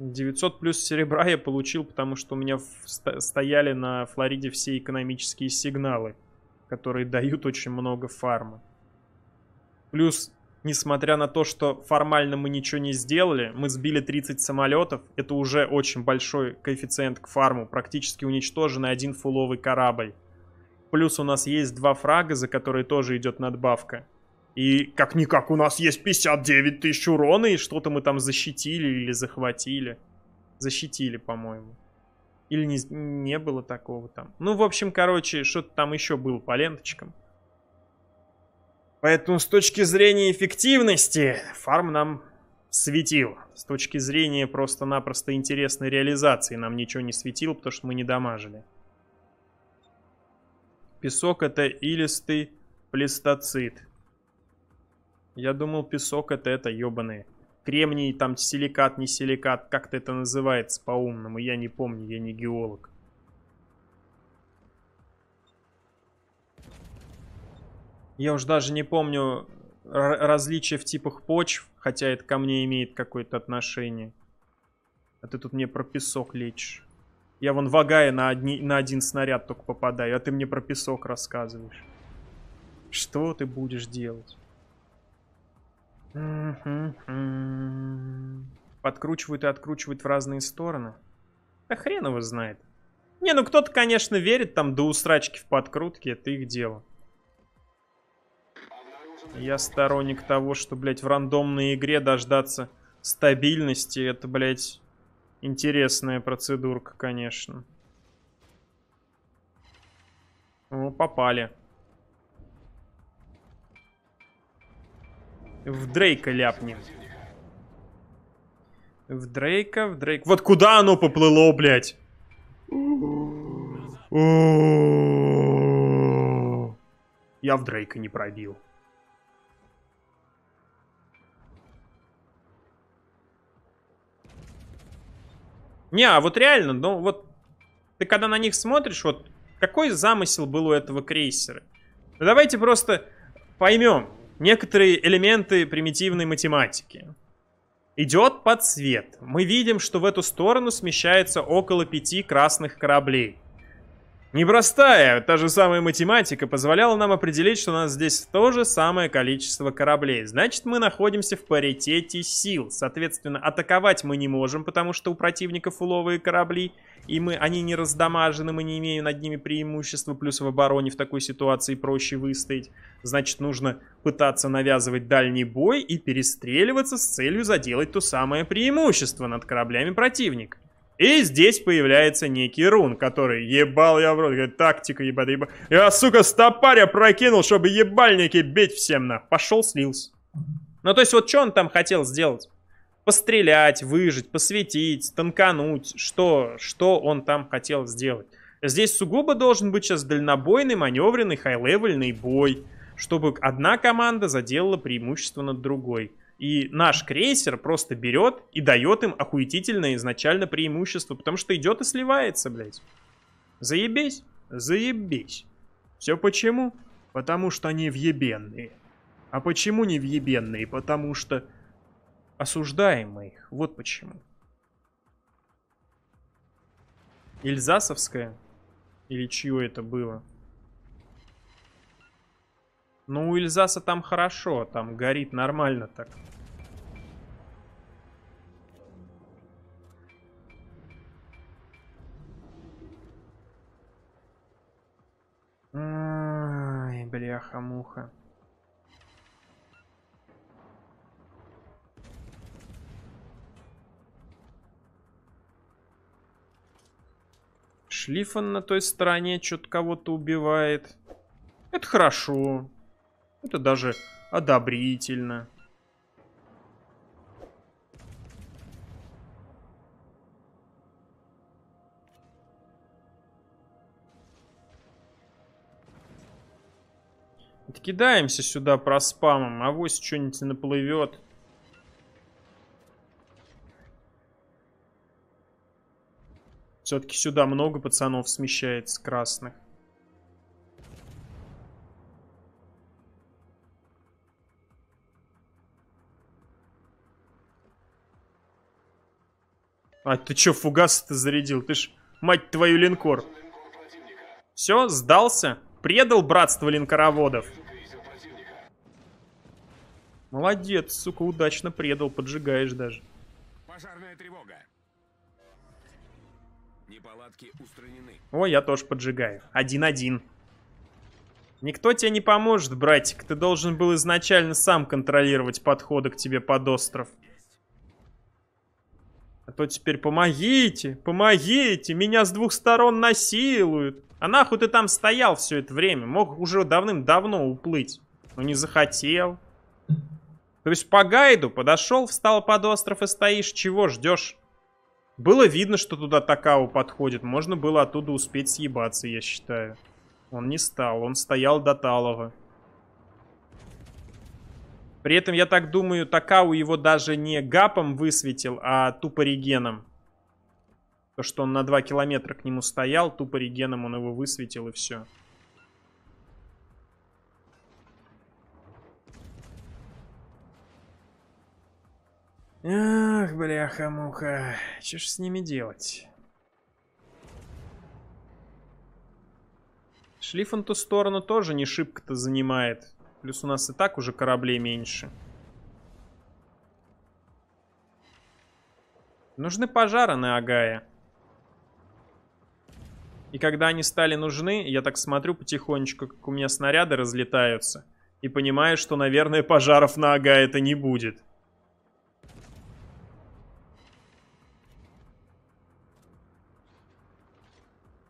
900 плюс серебра я получил, потому что у меня стояли на Флориде все экономические сигналы, которые дают очень много фарма. Плюс, несмотря на то, что формально мы ничего не сделали, мы сбили 30 самолетов, это уже очень большой коэффициент к фарму, практически уничтожен один фуловый корабль. Плюс у нас есть два фрага, за которые тоже идет надбавка. И как-никак у нас есть 59 тысяч урона, и что-то мы там защитили или захватили. Защитили, по-моему. Или не, не было такого там. Ну, в общем, короче, что-то там еще было по ленточкам. Поэтому с точки зрения эффективности фарм нам светил. С точки зрения просто-напросто интересной реализации нам ничего не светило, потому что мы не дамажили. Песок это илистый плестоцит. Я думал, песок это это, ебаные. Кремний, там, силикат, не силикат, как-то это называется по-умному, я не помню, я не геолог. Я уж даже не помню различия в типах почв, хотя это ко мне имеет какое-то отношение. А ты тут мне про песок лечишь. Я вон вагая на, одни, на один снаряд только попадаю, а ты мне про песок рассказываешь. Что ты будешь делать? Подкручивают и откручивают в разные стороны. Да хрен его знает. Не, ну кто-то, конечно, верит там до усрачки в подкрутке, это их дело. Я сторонник того, что, блядь, в рандомной игре дождаться стабильности, это, блядь, интересная процедурка, конечно. О, попали. В Дрейка ляпни. В Дрейка, в Дрейка. Вот куда оно поплыло, блядь? Я в Дрейка не пробил. Не, а вот реально, ну вот ты когда на них смотришь, вот какой замысел был у этого крейсера? Ну, давайте просто поймем некоторые элементы примитивной математики. Идет подсвет. Мы видим, что в эту сторону смещается около пяти красных кораблей – Непростая, та же самая математика позволяла нам определить, что у нас здесь то же самое количество кораблей. Значит, мы находимся в паритете сил. Соответственно, атаковать мы не можем, потому что у противников уловые корабли, и мы, они не раздамажены, мы не имеем над ними преимущества, плюс в обороне в такой ситуации проще выстоять. Значит, нужно пытаться навязывать дальний бой и перестреливаться с целью заделать то самое преимущество над кораблями противника. И здесь появляется некий рун, который ебал я в рот, говорит, тактика ебать, ебать. Я, сука, стопаря прокинул, чтобы ебальники бить всем на. Пошел, слился. Ну, то есть, вот что он там хотел сделать? Пострелять, выжить, посветить, танкануть. Что, что он там хотел сделать? Здесь сугубо должен быть сейчас дальнобойный, маневренный, хай-левельный бой, чтобы одна команда заделала преимущество над другой. И наш крейсер просто берет и дает им охуетительное изначально преимущество, потому что идет и сливается, блядь. Заебись, заебись. Все почему? Потому что они въебенные. А почему не въебенные? Потому что осуждаем мы их. Вот почему. Ильзасовская? Или чье это было? Ну у Ильзаса там хорошо, там горит нормально так. Ай, бляха-муха. Шлифан на той стороне что-то кого-то убивает. Это хорошо. Это даже одобрительно. Откидаемся сюда про спамом, а авось что-нибудь наплывет. Все-таки сюда много пацанов смещается красных. А, ты чё, фугас ты зарядил? Ты ж, мать твою, линкор. Все, сдался? Предал братство линкороводов? Молодец, сука, удачно предал, поджигаешь даже. Пожарная тревога. Неполадки устранены. О, я тоже поджигаю. Один-один. Никто тебе не поможет, братик. Ты должен был изначально сам контролировать подходы к тебе под остров. А то теперь помогите, помогите, меня с двух сторон насилуют. А нахуй ты там стоял все это время? Мог уже давным-давно уплыть. Но не захотел. То есть по гайду подошел, встал под остров и стоишь. Чего ждешь? Было видно, что туда Такао подходит. Можно было оттуда успеть съебаться, я считаю. Он не стал, он стоял до Талова. При этом, я так думаю, Такау его даже не гапом высветил, а тупо регеном. То, что он на 2 километра к нему стоял, тупо регеном он его высветил и все. Ах, бляха-муха. Что ж с ними делать? Шлиф ту сторону тоже не шибко-то занимает. Плюс у нас и так уже кораблей меньше. Нужны пожары на Агае. И когда они стали нужны, я так смотрю потихонечку, как у меня снаряды разлетаются. И понимаю, что, наверное, пожаров на Агае это не будет.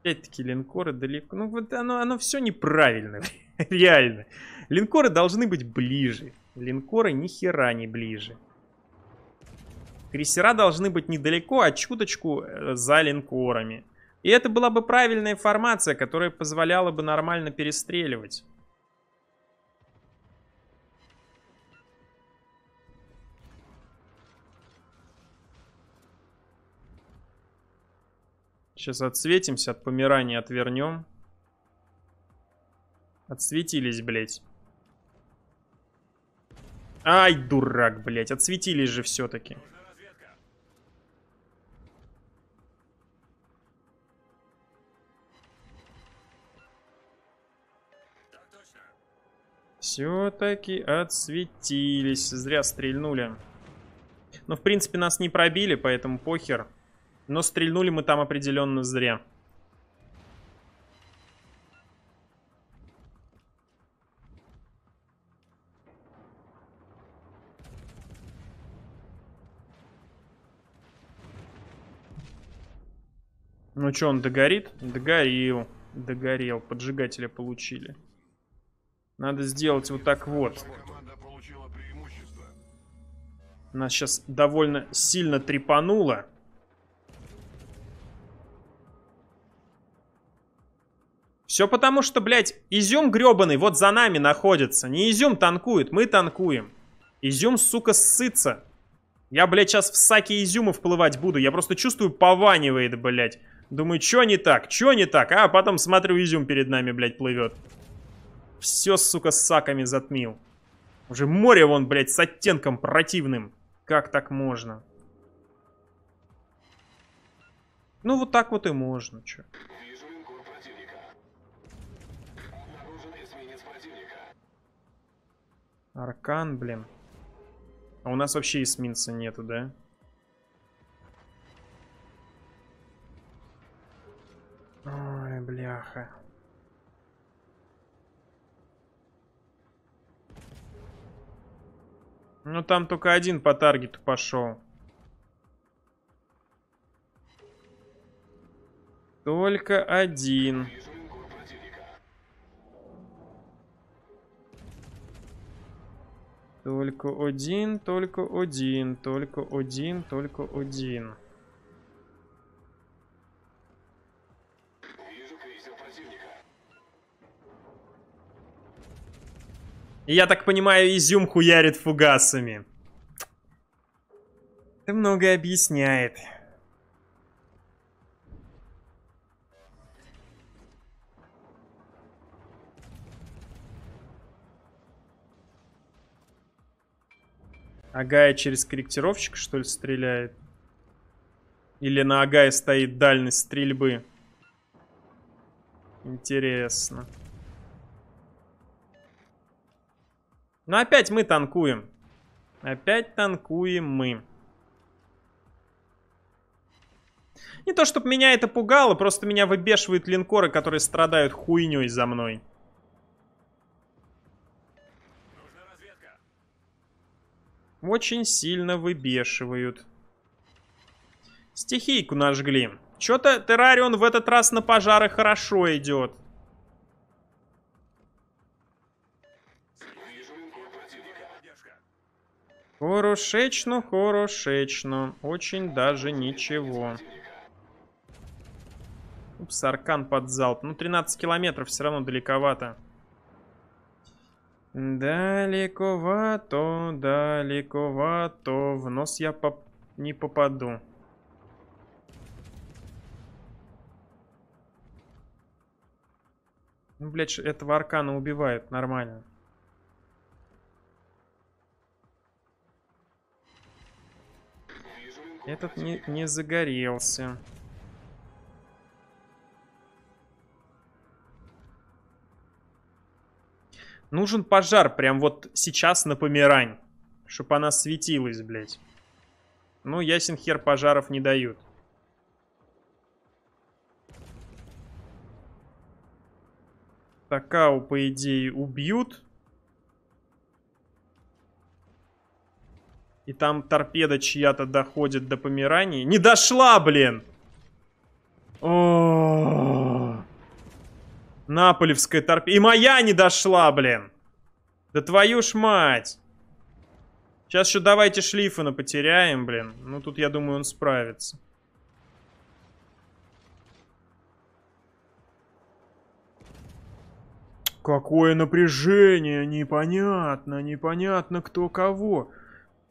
Опять-таки линкоры далеко. Ну вот оно, оно все неправильно. Реально. Линкоры должны быть ближе. Линкоры ни хера не ближе. Крейсера должны быть недалеко, а чуточку э, за линкорами. И это была бы правильная формация, которая позволяла бы нормально перестреливать. Сейчас отсветимся, от помирания отвернем. Отсветились, блядь. Ай, дурак, блядь, отсветились же все-таки. Все-таки отсветились. Зря стрельнули. Но, ну, в принципе, нас не пробили, поэтому похер. Но стрельнули мы там определенно зря. Ну что, он догорит? Догорел. Догорел. Поджигателя получили. Надо сделать вот так вот. Нас сейчас довольно сильно трепануло. Все потому, что, блядь, изюм гребаный вот за нами находится. Не изюм танкует, мы танкуем. Изюм, сука, ссытся. Я, блядь, сейчас в саке изюма вплывать буду. Я просто чувствую, пованивает, блядь. Думаю, что не так? Что не так? А потом смотрю, изюм перед нами, блядь, плывет. Все, сука, с саками затмил. Уже море вон, блядь, с оттенком противным. Как так можно? Ну, вот так вот и можно, чё. Аркан, блин. А у нас вообще эсминца нету, да? Ой, бляха. Ну там только один по таргету пошел. Только один. Только один, только один, только один, только один. И я так понимаю, изюм хуярит фугасами. Это многое объясняет. Агая через корректировщик, что ли, стреляет? Или на Агае стоит дальность стрельбы? Интересно. Интересно. Но ну, опять мы танкуем. Опять танкуем мы. Не то, чтобы меня это пугало, просто меня выбешивают линкоры, которые страдают хуйней за мной. Очень сильно выбешивают. Стихийку нажгли. Что-то террарион в этот раз на пожары хорошо идет. Хорошечно, хорошечно. Очень даже ничего. Упс, аркан под залп. Ну, 13 километров все равно далековато. Далековато, далековато. В нос я поп не попаду. Ну, блядь, этого аркана убивают нормально. Этот не, не загорелся. Нужен пожар прям вот сейчас на помирань. Чтоб она светилась, блядь. Ну, ясен хер пожаров не дают. Такау, по идее, убьют. И там торпеда чья-то доходит до помирания. Не дошла, блин! О, Наполевская торпеда. И моя не дошла, блин! Да твою ж мать! Сейчас еще давайте Шлифана потеряем, блин. Ну, тут, я думаю, он справится. Какое напряжение! Непонятно, непонятно кто кого.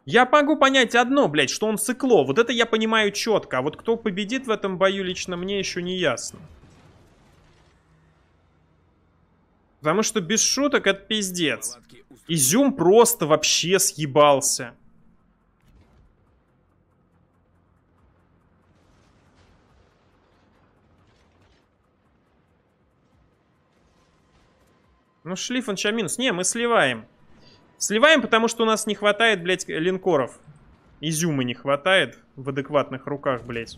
Я могу понять одно, блядь, что он сыкло. Вот это я понимаю четко. А вот кто победит в этом бою, лично мне еще не ясно. Потому что без шуток это пиздец. Изюм просто вообще съебался. Ну, шлиф, он минус. Не, мы сливаем. Сливаем, потому что у нас не хватает, блядь, линкоров. Изюма не хватает в адекватных руках, блядь.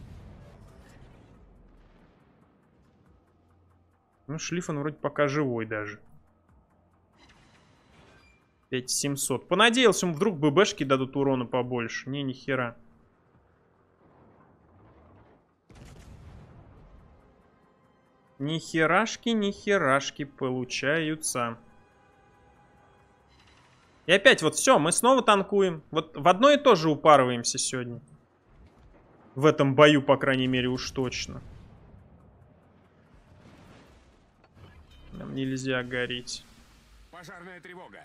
Ну, Шлифан вроде пока живой даже. 5700. Понадеялся, вдруг ББшки дадут урона побольше. Не, ни хера. Ни херашки, ни херашки получаются. И опять вот все, мы снова танкуем. Вот в одно и то же упарываемся сегодня. В этом бою, по крайней мере, уж точно. Нам нельзя гореть. Пожарная тревога.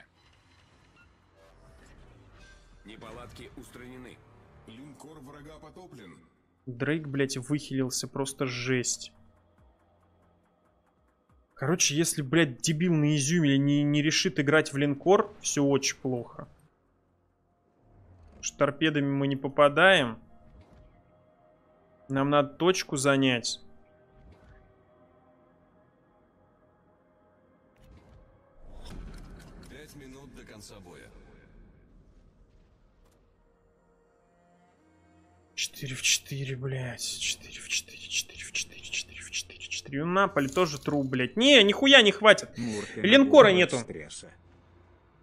Неполадки устранены. Линкор врага потоплен. Дрейк, блядь, выхилился, просто жесть. Короче, если, блядь, дебил на изюме не, не решит играть в линкор, все очень плохо. Потому что торпедами мы не попадаем. Нам надо точку занять. Пять минут до конца боя. Четыре в четыре, блядь. Четыре в четыре, четыре. 4. У Наполи тоже тру, блядь. Не, нихуя не хватит. Муркина Линкора нету. Стресса.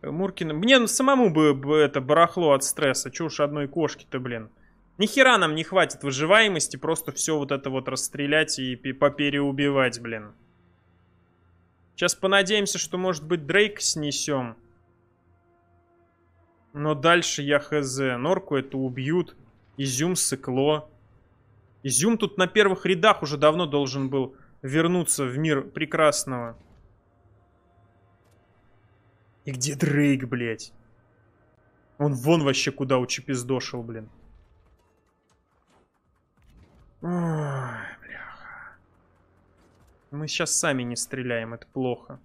Э, Муркина. Мне самому бы, бы это барахло от стресса. Чё уж одной кошки-то, блин. Нихера нам не хватит выживаемости, просто все вот это вот расстрелять и попереубивать, блин. Сейчас понадеемся, что, может быть, Дрейк снесем. Но дальше я хз. Норку это убьют. Изюм сыкло. Изюм тут на первых рядах уже давно должен был вернуться в мир прекрасного. И где Дрейк, блядь? Он вон вообще куда учепиздошил, блин. Ой, бляха. Мы сейчас сами не стреляем, это плохо.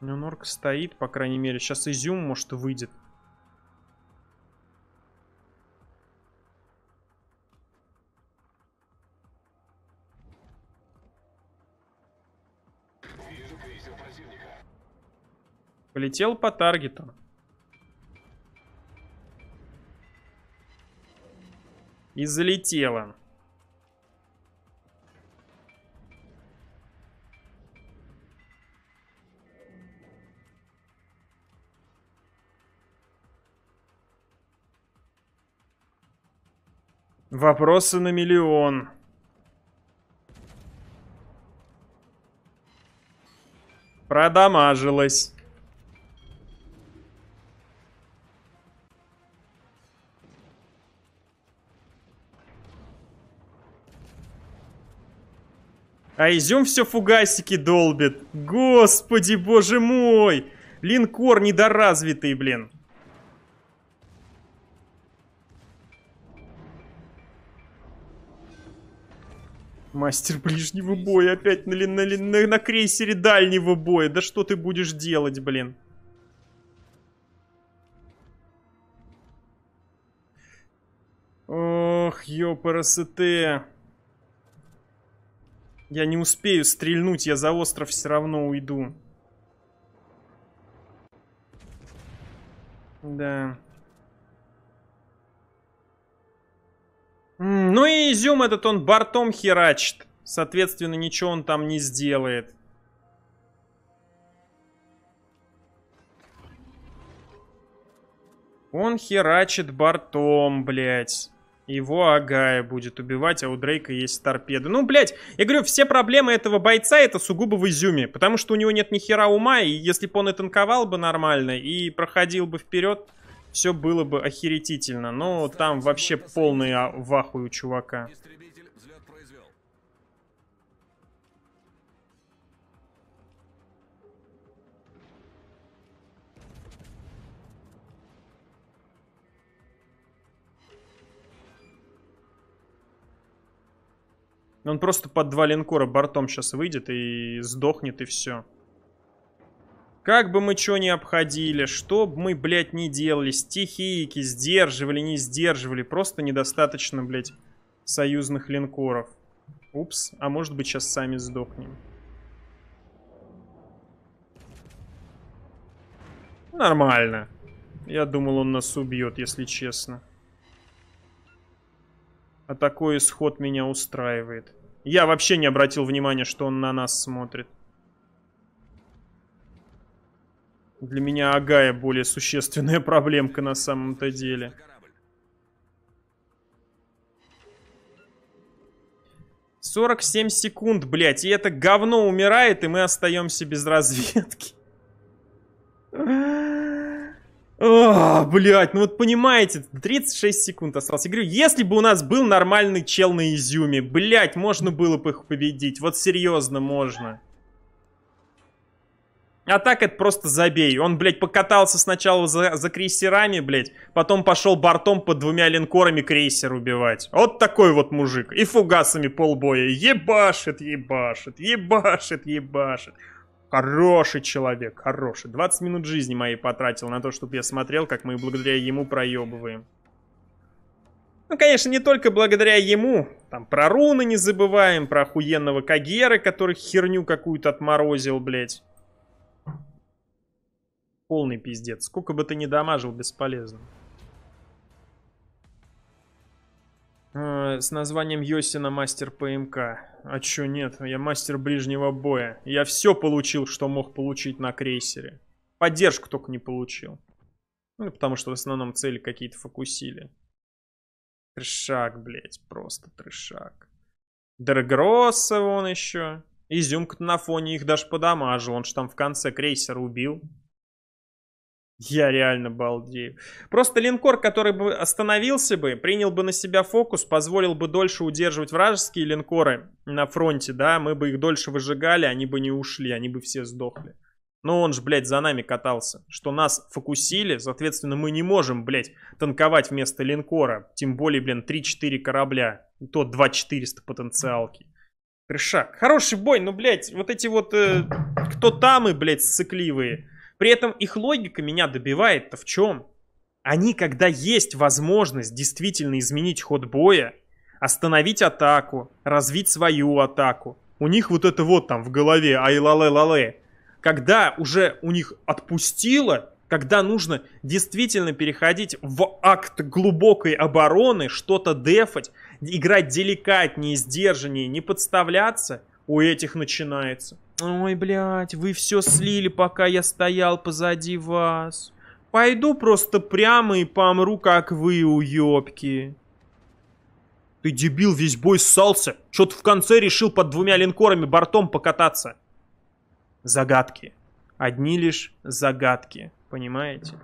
Ну, норк стоит, по крайней мере. Сейчас изюм, может, выйдет. Полетел по таргету. И залетела. Вопросы на миллион. Продамажилась. А изюм все фугасики долбит. Господи, боже мой! Линкор недоразвитый, блин. Мастер ближнего боя опять на, на, на, на крейсере дальнего боя. Да что ты будешь делать, блин? Ох, ёпарасоте. Я не успею стрельнуть, я за остров все равно уйду. Да. Ну и изюм этот он бортом херачит. Соответственно, ничего он там не сделает. Он херачит бортом, блядь. Его Агая будет убивать, а у Дрейка есть торпеды. Ну, блядь, я говорю, все проблемы этого бойца это сугубо в изюме, потому что у него нет ни хера ума, и если бы он и танковал бы нормально, и проходил бы вперед, все было бы охеретительно. Но там вообще полный а, вахуй у чувака. Он просто под два линкора бортом сейчас выйдет и сдохнет, и все. Как бы мы что ни обходили, что бы мы, блядь, не делали, стихийки, сдерживали, не сдерживали, просто недостаточно, блядь, союзных линкоров. Упс, а может быть сейчас сами сдохнем. Нормально. Я думал, он нас убьет, если честно. А такой исход меня устраивает. Я вообще не обратил внимания, что он на нас смотрит. Для меня Агая более существенная проблемка на самом-то деле. Сорок семь секунд, блядь. И это говно умирает, и мы остаемся без разведки. Блять, ну вот понимаете, 36 секунд осталось. Я говорю, если бы у нас был нормальный чел на изюме, блять, можно было бы их победить. Вот серьезно, можно. А так это просто забей. Он, блядь, покатался сначала за, за крейсерами, блядь, потом пошел бортом под двумя линкорами крейсер убивать. Вот такой вот мужик. И фугасами полбоя. Ебашит, ебашит, ебашит, ебашит. Хороший человек, хороший. 20 минут жизни моей потратил на то, чтобы я смотрел, как мы благодаря ему проебываем. Ну, конечно, не только благодаря ему. Там про руны не забываем, про охуенного Кагера, который херню какую-то отморозил, блядь. Полный пиздец. Сколько бы ты ни дамажил, бесполезно. Э, с названием Йосина мастер ПМК. А чё нет, я мастер ближнего боя. Я все получил, что мог получить на крейсере. Поддержку только не получил. Ну, потому что в основном цели какие-то фокусили. Трешак, блядь, просто трешак. Дергросса вон еще. Изюмка на фоне их даже подамажил. Он же там в конце крейсер убил. Я реально балдею. Просто линкор, который бы остановился бы, принял бы на себя фокус, позволил бы дольше удерживать вражеские линкоры на фронте, да, мы бы их дольше выжигали, они бы не ушли, они бы все сдохли. Но он же, блядь, за нами катался, что нас фокусили, соответственно, мы не можем, блядь, танковать вместо линкора, тем более, блин, 3-4 корабля, и то 2-400 потенциалки. Трешак. Хороший бой, но, блядь, вот эти вот э, кто там и, блядь, сцикливые, при этом их логика меня добивает-то в чем? Они, когда есть возможность действительно изменить ход боя, остановить атаку, развить свою атаку, у них вот это вот там в голове, ай ла ла лале когда уже у них отпустило, когда нужно действительно переходить в акт глубокой обороны, что-то дефать, играть деликатнее, сдержаннее, не подставляться, у этих начинается. Ой, блядь, вы все слили, пока я стоял позади вас. Пойду просто прямо и помру, как вы, уёбки. Ты дебил, весь бой ссался. что ты в конце решил под двумя линкорами бортом покататься? Загадки. Одни лишь загадки, понимаете?